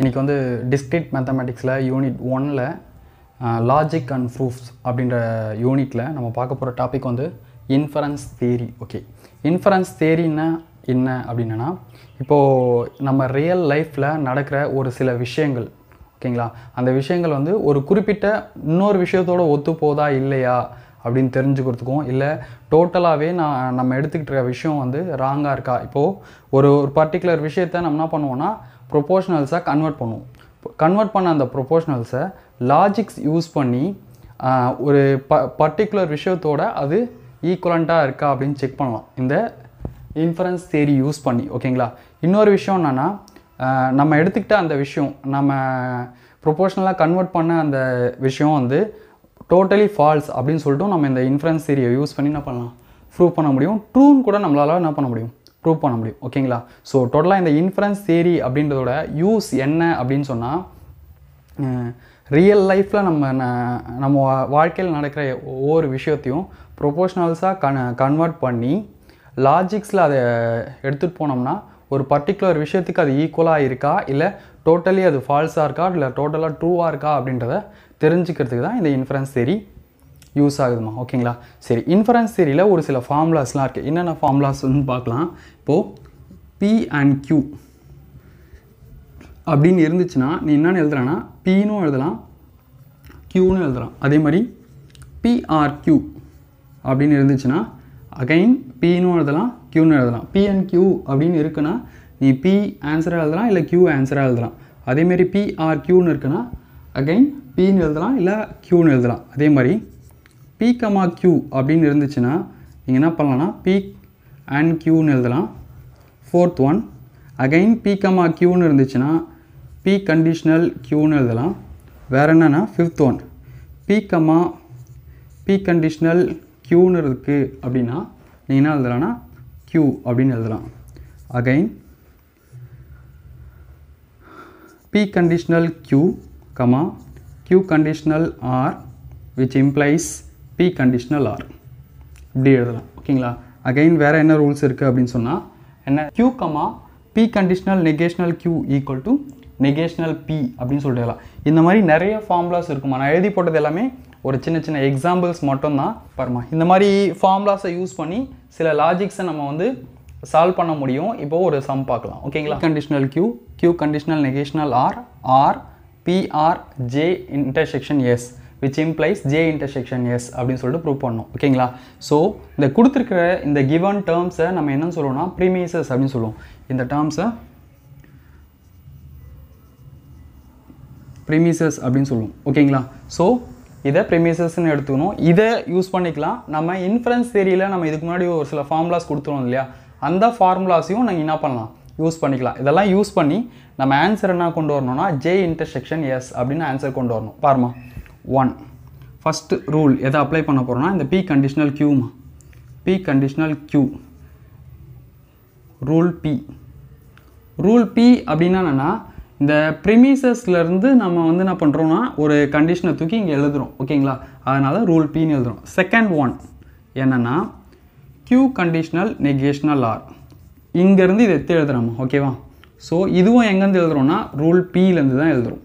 இன்றைக்கி வந்து டிஸ்கிரிட் மேத்தமேட்டிக்ஸில் யூனிட் ஒனில் லாஜிக் அண்ட் ப்ரூஃப்ஸ் அப்படின்ற யூனிட்டில் நம்ம பார்க்க போகிற டாபிக் வந்து இன்ஃபரன்ஸ் தேரி ஓகே இன்ஃபரன்ஸ் தேரின்னா என்ன அப்படின்னா இப்போது நம்ம ரியல் லைஃப்பில் நடக்கிற ஒரு சில விஷயங்கள் ஓகேங்களா அந்த விஷயங்கள் வந்து ஒரு குறிப்பிட்ட இன்னொரு விஷயத்தோடு ஒத்து போதா இல்லையா அப்படின்னு தெரிஞ்சுக்கிறதுக்கும் இல்லை டோட்டலாகவே நான் நம்ம எடுத்துக்கிட்டு இருக்க விஷயம் வந்து ராங்காக இருக்கா இப்போது ஒரு ஒரு பர்டிகுலர் விஷயத்த நம்ம என்ன பண்ணுவோன்னா ப்ரொபோஷ்னல்ஸாக கன்வெர்ட் பண்ணுவோம் கன்வெர்ட் பண்ண அந்த ப்ரொபோஷ்னல்ஸை லாஜிக்ஸ் யூஸ் பண்ணி ஒரு ப பர்டிகுலர் விஷயத்தோட அது ஈக்குவலண்ட்டாக இருக்கா அப்படின்னு செக் பண்ணலாம் இந்த இன்ஃபரன்ஸ் தேரி யூஸ் பண்ணி ஓகேங்களா இன்னொரு விஷயம் என்னென்னா நம்ம எடுத்துக்கிட்ட அந்த விஷயம் நம்ம ப்ரொபோஷ்னலாக கன்வெர்ட் பண்ண அந்த விஷயம் வந்து டோட்டலி ஃபால்ஸ் அப்படின்னு சொல்லிட்டு நம்ம இந்த இன்ஃபரன்ஸ் தேரியை யூஸ் பண்ணி என்ன பண்ணலாம் ப்ரூவ் பண்ண முடியும் ட்ரூன்னு கூட நம்மளால் என்ன பண்ண முடியும் ப்ரூவ் பண்ண முடியும் ஓகேங்களா ஸோ டோட்டலாக இந்த இன்ஃபரன்ஸ் தேரி அப்படின்றதோட யூஸ் என்ன அப்படின்னு சொன்னால் ரியல் லைஃப்பில் நம்ம நம்ம வாழ்க்கையில் நடக்கிற ஒவ்வொரு விஷயத்தையும் ப்ரொபோஷ்னல்ஸாக கன் கன்வெர்ட் பண்ணி லாஜிக்ஸில் அதை எடுத்துகிட்டு போனோம்னா ஒரு பர்டிகுலர் விஷயத்துக்கு அது ஈக்குவலாக இருக்கா இல்லை டோட்டலி அது ஃபால்ஸாக இருக்கா இல்லை டோட்டலாக ட்ரூவாக இருக்கா அப்படின்றத தெரிஞ்சுக்கிறதுக்கு தான் இந்த இன்ஃபரன்ஸ் தேரி யூஸ் ஆகுதுமா ஓகேங்களா சரி இன்ஃபரன்ஸ் தியரியில் ஒரு சில ஃபார்முலாஸ்லாம் இருக்குது என்னென்ன ஃபார்முலாஸ் வந்து பார்க்கலாம் இப்போது பி அண்ட் கியூ அப்படின்னு இருந்துச்சுன்னா நீ என்னென்னு எழுதுறேன்னா பினும் எழுதலாம் கியூன்னு எழுதலாம் அதே மாதிரி பிஆர்கியூ அப்படின்னு இருந்துச்சுன்னா அகைன் பீனும் எழுதலாம் கியூன்னு எழுதலாம் பி அண்ட் கியூ அப்படின்னு இருக்குன்னா நீ பி ஆன்சராக எழுதலாம் இல்லை கியூ ஆன்சராக எழுதலாம் அதேமாரி பிஆர்கியூன்னு இருக்குன்னா அகைன் பின்னு எழுதலாம் இல்லை க்யூன்னு எழுதலாம் அதே மாதிரி பி கமா கியூ அப்படின்னு இருந்துச்சுன்னா நீங்கள் என்ன பண்ணலான்னா பி அண்ட் கியூன்னு எழுதலாம் fourth one again P comma கியூன்னு இருந்துச்சுன்னா பி கண்டிஷ்னல் கியூன்னு எழுதலாம் வேறு என்னென்னா fifth one P comma P conditional கியூன்னு இருக்குது அப்படின்னா நீங்கள் என்ன எழுதலாம்னா கியூ அப்படின்னு எழுதலாம் again P conditional Q comma Q conditional R which implies P conditional R இப்படி எழுதலாம் ஓகேங்களா அகைன் வேறு என்ன ரூல்ஸ் இருக்குது அப்படின்னு சொன்னால் என்ன Q comma P conditional negational Q equal to negational P அப்படின்னு சொல்லிடலாம் இந்த மாதிரி நிறைய ஃபார்முலாஸ் இருக்குமா நான் எழுதி போட்டது எல்லாமே ஒரு சின்ன சின்ன எக்ஸாம்பிள்ஸ் மட்டும்தான் பாருமா இந்த மாதிரி ஃபார்முலாஸை யூஸ் பண்ணி சில லாஜிக்ஸை நம்ம வந்து சால்வ் பண்ண முடியும் இப்போ ஒரு சம் பார்க்கலாம் ஓகேங்களா conditional Q Q conditional negational R R P R J intersection S which implies J intersection S அப்படின்னு சொல்லிட்டு ப்ரூவ் பண்ணோம் ஓகேங்களா ஸோ இந்த கொடுத்துருக்கிற இந்த கிவன் டேர்ம்ஸை நம்ம என்னன்னு சொல்லுவோம்னா ப்ரீமிசஸ் அப்படின்னு சொல்லுவோம் இந்த டேர்ம்ஸை ப்ரீமிசஸ் அப்படின்னு சொல்லுவோம் ஓகேங்களா ஸோ இதை ப்ரெமிசஸ்ன்னு எடுத்துக்கணும் இதை யூஸ் பண்ணிக்கலாம் நம்ம இன்ஃபரன்ஸ் தேரியில் நம்ம இதுக்கு முன்னாடி ஒரு சில ஃபார்முலாஸ் கொடுத்துருவோம் இல்லையா அந்த ஃபார்முலாஸையும் நாங்கள் என்ன பண்ணலாம் யூஸ் பண்ணிக்கலாம் இதெல்லாம் யூஸ் பண்ணி நம்ம ஆன்சர் என்ன கொண்டு வரணும்னா ஜே இன்டர்செக்ஷன் எஸ் அப்படின்னு ஆன்சர் கொண்டு வரணும் பாருமா ஒன் first ரூல் எதை அப்ளை பண்ணப் போகிறோன்னா இந்த P conditional Q P conditional Q rule P rule P அப்படின்னா என்னென்னா இந்த இருந்து நம்ம வந்து என்ன பண்ணுறோன்னா ஒரு கண்டிஷனை தூக்கி இங்கே எழுதுகிறோம் ஓகேங்களா அதனால் ரூல் பின்னு எழுதுகிறோம் செகண்ட் ஒன் என்னென்னா க்யூ கண்டிஷ்னல் நெகேஷ்னல் ஆர் இங்கேருந்து இதை எடுத்து எழுதுகிறோம் ஓகேவா ஸோ இதுவும் எங்கேருந்து எழுதுகிறோன்னா ரூல் P தான் எழுதுகிறோம்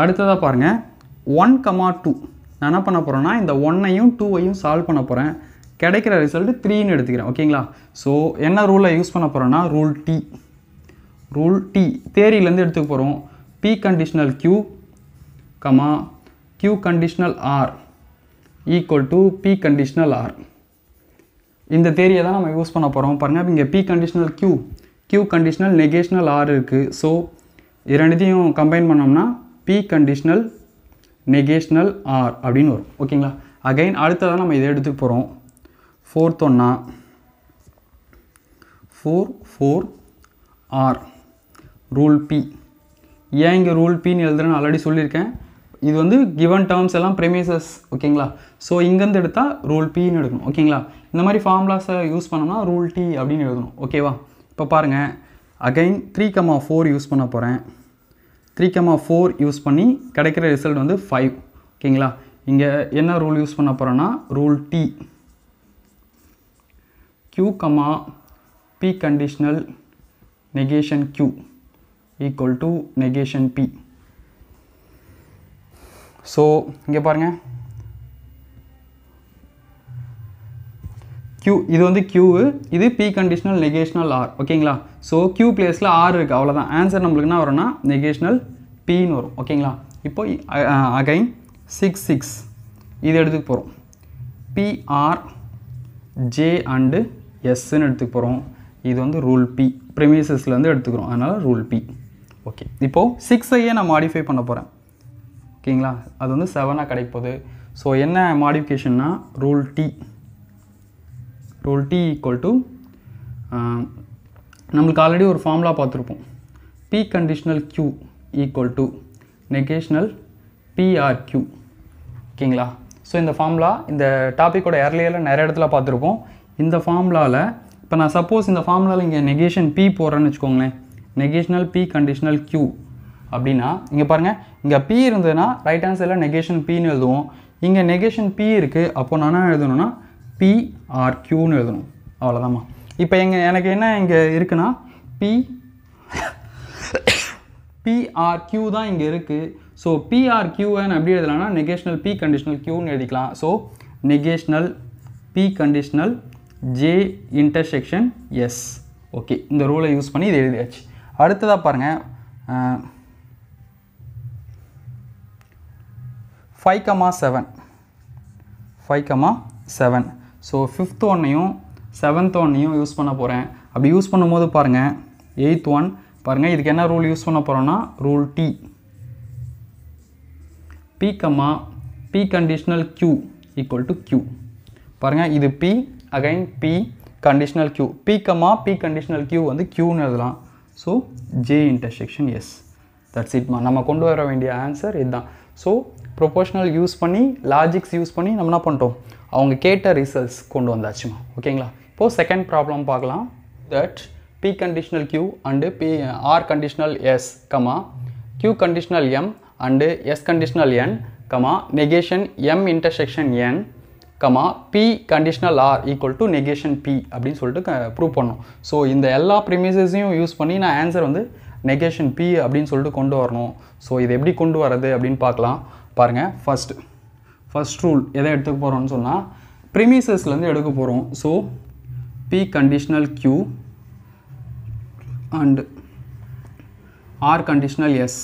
அடுத்ததாக பாருங்கள் ஒன் கமா டூ நான் என்ன பண்ண போகிறேன்னா இந்த ஒன்னையும் டூவையும் சால்வ் பண்ண போகிறேன் கிடைக்கிற ரிசல்ட் த்ரீன்னு எடுத்துக்கிறேன் ஓகேங்களா ஸோ என்ன ரூலை யூஸ் பண்ண போகிறேன்னா ரூல் டி ரூல் டி தேரியிலேருந்து எடுத்துக்க போகிறோம் P conditional Q comma Q conditional R equal to P conditional R இந்த தேரியை தான் நம்ம யூஸ் பண்ண போகிறோம் பாருங்கள் இங்கே P conditional Q Q conditional negational R இருக்குது ஸோ இரண்டுத்தையும் கம்பைன் பண்ணோம்னா பி கண்டிஷ்னல் நெகேஷ்னல் ஆர் அப்படின்னு வரும் ஓகேங்களா அகைன் அடுத்ததாக நம்ம இதை எடுத்துக்க போகிறோம் ஃபோர்த் ஒன்னா four four or rule P ஏன் இங்கே ரூல் பின்னு எழுதுறேன்னு ஆல்ரெடி சொல்லியிருக்கேன் இது வந்து கிவன் டேர்ம்ஸ் எல்லாம் ப்ரெமிசஸ் ஓகேங்களா ஸோ இங்கேருந்து எடுத்தால் ரூல் பின்னு எடுக்கணும் ஓகேங்களா இந்த மாதிரி ஃபார்முலாஸை யூஸ் பண்ணோம்னா ரூல் டி அப்படின்னு எழுதணும் ஓகேவா இப்போ பாருங்கள் again three comma four use பண்ண போகிறேன் த்ரீ கமா ஃபோர் யூஸ் பண்ணி கிடைக்கிற ரிசல்ட் வந்து ஃபைவ் ஓகேங்களா இங்கே என்ன ரூல் யூஸ் பண்ண போகிறோன்னா rule T Q comma P conditional negation Q equal to negation P so இங்கே பாருங்கள் க்யூ இது வந்து க்யூவு இது பி கண்டிஷ்னல் நெகேஷ்னல் ஆர் ஓகேங்களா ஸோ கியூ பிளேஸில் ஆறு இருக்குது அவ்வளோதான் ஆன்சர் நம்மளுக்கு என்ன வரும்னா நெகேஷ்னல் பின்னு வரும் ஓகேங்களா இப்போ அகைன் சிக்ஸ் சிக்ஸ் இது எடுத்துக்க போகிறோம் பிஆர் ஜே அண்டு எஸ்ன்னு எடுத்துக்க போகிறோம் இது வந்து ரூல் பி ப்ரிமிசஸ்லேருந்து எடுத்துக்கிறோம் அதனால் ரூல் பி ஓகே இப்போது சிக்ஸையே நான் மாடிஃபை பண்ண போகிறேன் ஓகேங்களா அது வந்து செவனாக கிடைப்போகுது ஸோ என்ன மாடிஃபிகேஷன்னா rule T rule T equal to நம்மளுக்கு ஆல்ரெடி ஒரு ஃபார்முலா பார்த்துருப்போம் P conditional Q equal to negational P or Q ஓகேங்களா ஸோ இந்த ஃபார்முலா இந்த டாப்பிக்கோட ஏர்லியரில் நிறைய இடத்துல பார்த்துருப்போம் இந்த ஃபார்முலாவில் இப்போ நான் சப்போஸ் இந்த ஃபார்முலாவில் இங்கே நெகேஷன் பி போடுறேன்னு வச்சுக்கோங்களேன் நெகேஷ்னல் பி கண்டிஷ்னல் க்யூ அப்படின்னா இங்கே பாருங்கள் இங்கே பி இருந்ததுன்னா ரைட் ஹேண்ட் சைடில் நெகேஷன் பின்னு எழுதுவோம் இங்கே நெகேஷன் பி இருக்குது அப்போ நான் என்ன எழுதணும்னா பிஆர்க்யூன்னு எழுதணும் அவ்வளோதாம்மா இப்போ எங்கள் எனக்கு என்ன இங்கே இருக்குன்னா பி பிஆர்கியூ தான் இங்கே இருக்குது ஸோ பிஆர்கியூஎன் அப்படி எழுதலாம்னா நெகேஷ்னல் பி கண்டிஷ்னல் கியூன்னு எழுதிக்கலாம் so negational P conditional J intersection S okay இந்த ரூலை யூஸ் பண்ணி இது எழுதியாச்சு அடுத்ததாக பாருங்கள் five comma seven five comma seven so fifth ஒன்னையும் செவன்த் ஒன்னையும் யூஸ் பண்ண போகிறேன் அப்படி யூஸ் பண்ணும்போது பாருங்கள் எயித் ஒன் பாருங்கள் இதுக்கு என்ன ரூல் யூஸ் பண்ண போகிறோன்னா rule T P comma P conditional Q equal to Q பாருங்கள் இது P again P conditional Q P comma P conditional Q வந்து க்யூன்னு எழுதலாம் so J intersection S that's இட்மா நம்ம கொண்டு வர வேண்டிய ஆன்சர் இதுதான் ஸோ ப்ரொபோஷனல் யூஸ் பண்ணி லாஜிக்ஸ் யூஸ் பண்ணி நம்ம என்ன பண்ணிட்டோம் அவங்க கேட்ட ரிசல்ட்ஸ் கொண்டு வந்தாச்சுமா ஓகேங்களா இப்போது செகண்ட் ப்ராப்ளம் பார்க்கலாம் that P conditional Q and P R conditional S comma Q conditional M and S conditional N comma negation M intersection N comma P conditional R equal to negation P அப்படின்னு சொல்லிட்டு prove பண்ணோம் so இந்த எல்லா ப்ரிமிசஸையும் use பண்ணி நான் answer வந்து negation P அப்படின்னு சொல்லிட்டு கொண்டு வரணும் ஸோ இது எப்படி கொண்டு வரது அப்படின்னு பார்க்கலாம் பாருங்கள் ஃபஸ்ட்டு ஃபஸ்ட் ரூல் எதை எடுத்துக்க போகிறோன்னு சொன்னால் ப்ரிமிசஸ்லேருந்து எடுக்க போகிறோம் so P conditional Q and R conditional S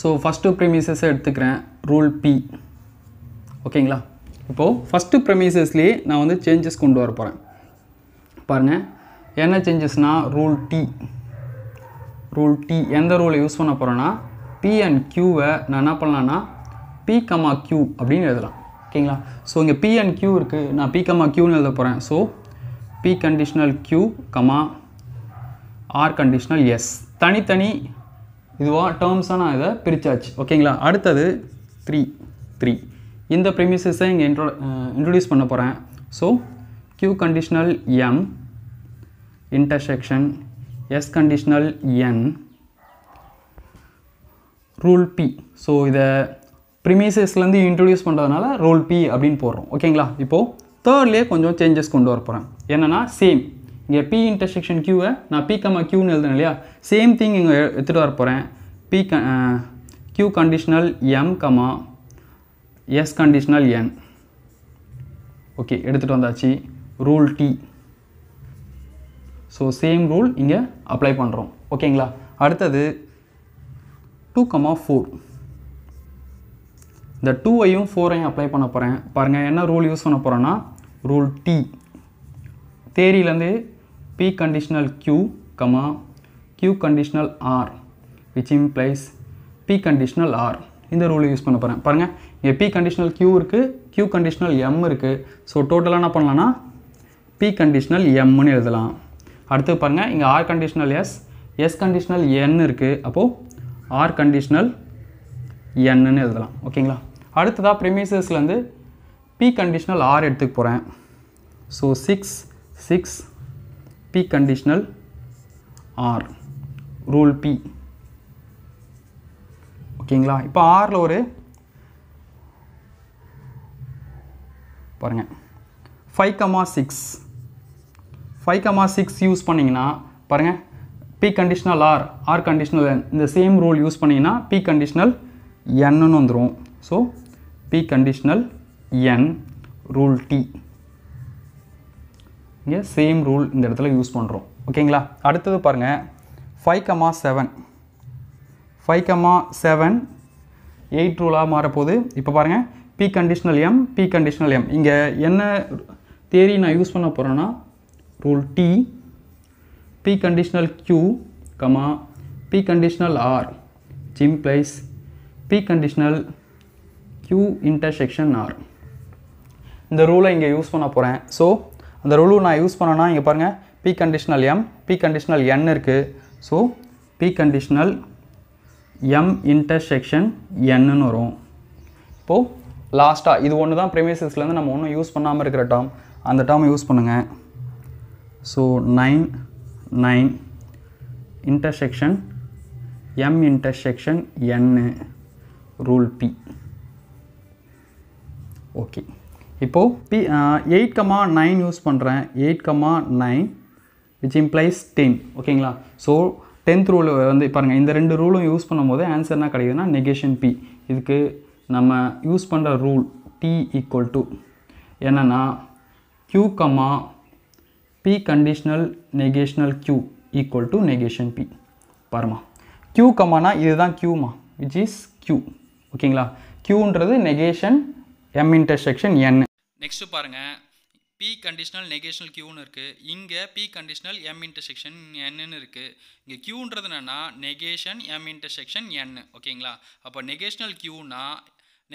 so first ப்ரெமிசஸை எடுத்துக்கிறேன் ரூல் பி ஓகேங்களா இப்போது ஃபஸ்ட்டு ப்ரெமிசஸ்லேயே நான் வந்து சேஞ்சஸ் கொண்டு வர போகிறேன் பாருங்கள் என்ன சேஞ்சஸ்னால் ரூல் டி ரூல் டி எந்த ரூலை யூஸ் பண்ண போகிறேன்னா பி அண்ட் க்யூவை நான் என்ன பண்ணலான்னா பி கமா க்யூ அப்படின்னு எழுதலாம் ஓகேங்களா ஸோ இங்கே பி அண்ட் கியூ இருக்குது நான் பி கம்மா கியூன்னு எழுத போகிறேன் so P conditional Q comma R conditional S தனித்தனி இதுவாக டேர்ம்ஸாக நான் இதை பிரித்தாச்சு ஓகேங்களா அடுத்தது த்ரீ த்ரீ இந்த ப்ரிமிசஸை இங்கே இன்ட்ரோ இன்ட்ரடியூஸ் பண்ண போகிறேன் so Q conditional M intersection S conditional N rule P so இதை ப்ரிமிசஸ்லேருந்து இன்ட்ரடியூஸ் பண்ணுறதுனால ரோல் பி அப்படின்னு போடுறோம் ஓகேங்களா இப்போது தேர்ட்லேயே கொஞ்சம் சேஞ்சஸ் கொண்டு வர போகிறேன் என்னென்னா சேம் இங்கே பி இன்டர்செக்ஷன் கியூவை நான் பி கம்மா கியூன்னு எழுதுனேன் இல்லையா சேம் திங் இங்கே எடுத்துகிட்டு வர போகிறேன் பி க Q conditional M comma S conditional N okay எடுத்துகிட்டு வந்தாச்சு rule T so same rule இங்கே அப்ளை பண்ணுறோம் ஓகேங்களா அடுத்தது டூ கமா ஃபோர் இந்த டூவையும் ஃபோரையும் அப்ளை பண்ண போகிறேன் பாருங்கள் என்ன ரூல் யூஸ் பண்ண போகிறேன்னா ரூல் டி தேரியிலேருந்து P conditional Q comma Q conditional R which implies P conditional R இந்த ரூல் யூஸ் பண்ண போகிறேன் பாருங்கள் இங்கே பி கண்டிஷ்னல் கியூ இருக்குது கியூ கண்டிஷ்னல் எம் இருக்குது ஸோ டோட்டலாக என்ன பண்ணலான்னா பி கண்டிஷ்னல் எம்னு எழுதலாம் அடுத்து பாருங்கள் இங்கே R conditional S S conditional N இருக்குது அப்போது ஆர் கண்டிஷ்னல் என்னு எழுதலாம் ஓகேங்களா அடுத்ததாக ப்ரிமிசஸ்லேருந்து பி கண்டிஷ்னல் ஆர் எடுத்துக்க போகிறேன் so six six P conditional R rule P ஓகேங்களா இப்போ ஆரில் ஒரு பாருங்கள் five comma six five comma six use பண்ணிங்கன்னா பாருங்கள் P conditional R R conditional இந்த சேம் ரூல் யூஸ் பண்ணிங்கன்னா பி கண்டிஷ்னல் என்னன்னு வந்துடும் so P conditional N rule T இங்கே சேம் ரூல் இந்த இடத்துல யூஸ் பண்ணுறோம் ஓகேங்களா அடுத்தது பாருங்கள் five comma seven five comma seven eight ரூலாக மாறப்போகுது இப்போ பாருங்கள் P conditional M P conditional M இங்கே என்ன தேரி நான் யூஸ் பண்ண போகிறேன்னா rule T P conditional Q comma P conditional R which implies P conditional Q intersection R இந்த ரூலை இங்கே யூஸ் பண்ண போகிறேன் ஸோ அந்த ரூலு நான் யூஸ் பண்ணனா இங்கே பாருங்கள் P conditional M P conditional N இருக்குது so P conditional M intersection என்னு வரும் இப்போது லாஸ்ட்டாக இது ஒன்று தான் ப்ரெமிசஸ்லேருந்து நம்ம ஒன்றும் யூஸ் பண்ணாமல் இருக்கிற டேம் அந்த டேம் யூஸ் பண்ணுங்கள் so nine nine intersection M intersection என்னு ரூல் பி ஓகே இப்போது P eight comma nine use பண்ணுறேன் eight comma nine which implies ten ஓகேங்களா ஸோ டென்த் ரூல் வந்து பாருங்கள் இந்த ரெண்டு ரூலும் யூஸ் பண்ணும்போது ஆன்சர் என்ன கிடைக்குதுன்னா நெகேஷன் பி இதுக்கு நம்ம யூஸ் பண்ணுற ரூல் டி ஈக்குவல் டு என்னென்னா Q comma P conditional negational Q equal to negation P பாருமா க்யூ கமானா இதுதான் க்யூமா விச் இஸ் க்யூ ஓகேங்களா க்யூன்றது negation M intersection N next பாருங்கள் பி கண்டிஷ்னல் நெகேஷனல் கியூன்னு இருக்குது இங்கே பி கண்டிஷ்னல் எம் இன்டர்செக்ஷன் என்னன்னு இருக்குது இங்கே கியூன்றது என்னென்னா நெகேஷன் எம் இன்டர்செக்ஷன் என் ஓகேங்களா அப்போ நெகேஷனல் கியூனா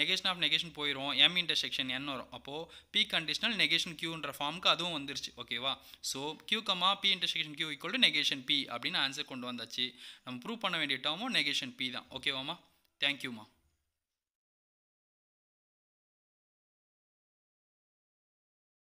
நெகேஷன் ஆஃப் நெகேஷன் போயிடும் எம் இன்டர்செக்ஷன் என் வரும் அப்போது பி கண்டிஷ்னல் நெகேஷன் கியூன்ற ஃபார்முக்கு அதுவும் வந்துருச்சு ஓகேவா so Q comma P intersection Q equal to negation P அப்படின்னு ஆன்சர் கொண்டு வந்தாச்சு நம்ம ப்ரூவ் பண்ண வேண்டிய டாமும் நெகேஷன் பி தான் ஓகேவாம்மா தேங்க்யூம்மா